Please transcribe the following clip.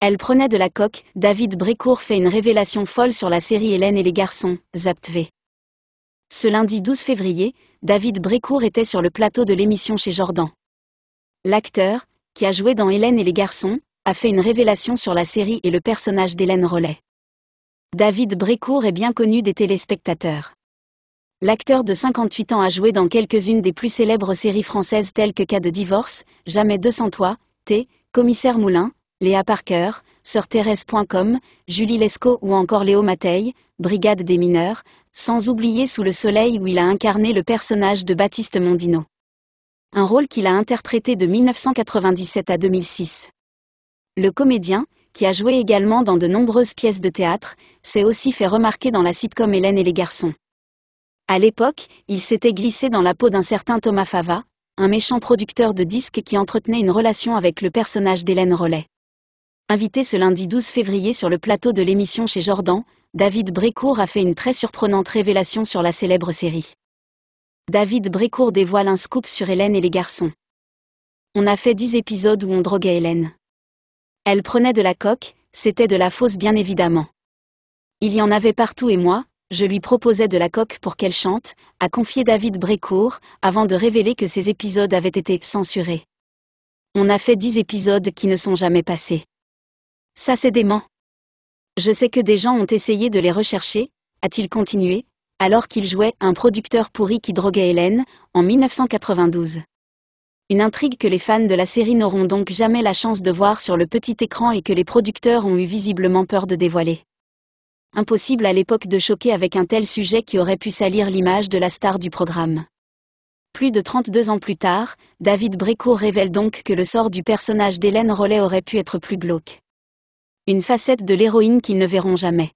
Elle prenait de la coque, David Brécourt fait une révélation folle sur la série Hélène et les garçons, Zapt V. Ce lundi 12 février, David Brécourt était sur le plateau de l'émission chez Jordan. L'acteur, qui a joué dans Hélène et les garçons, a fait une révélation sur la série et le personnage d'Hélène Rollet. David Brécourt est bien connu des téléspectateurs. L'acteur de 58 ans a joué dans quelques-unes des plus célèbres séries françaises telles que Cas de divorce, Jamais 200 toi, T, Commissaire Moulin, Léa Parker, Sœur Thérèse.com, Julie Lescaut ou encore Léo Matei, Brigade des mineurs, sans oublier Sous le soleil où il a incarné le personnage de Baptiste Mondino. Un rôle qu'il a interprété de 1997 à 2006. Le comédien, qui a joué également dans de nombreuses pièces de théâtre, s'est aussi fait remarquer dans la sitcom Hélène et les garçons. À l'époque, il s'était glissé dans la peau d'un certain Thomas Fava, un méchant producteur de disques qui entretenait une relation avec le personnage d'Hélène Rollet. Invité ce lundi 12 février sur le plateau de l'émission chez Jordan, David Brécourt a fait une très surprenante révélation sur la célèbre série. David Brécourt dévoile un scoop sur Hélène et les garçons. On a fait 10 épisodes où on droguait Hélène. Elle prenait de la coque, c'était de la fausse bien évidemment. Il y en avait partout et moi, je lui proposais de la coque pour qu'elle chante, a confié David Brécourt, avant de révéler que ces épisodes avaient été censurés. On a fait dix épisodes qui ne sont jamais passés. Ça c'est dément. Je sais que des gens ont essayé de les rechercher, a-t-il continué, alors qu'il jouait un producteur pourri qui droguait Hélène, en 1992. Une intrigue que les fans de la série n'auront donc jamais la chance de voir sur le petit écran et que les producteurs ont eu visiblement peur de dévoiler. Impossible à l'époque de choquer avec un tel sujet qui aurait pu salir l'image de la star du programme. Plus de 32 ans plus tard, David Brécourt révèle donc que le sort du personnage d'Hélène Rollet aurait pu être plus glauque une facette de l'héroïne qu'ils ne verront jamais.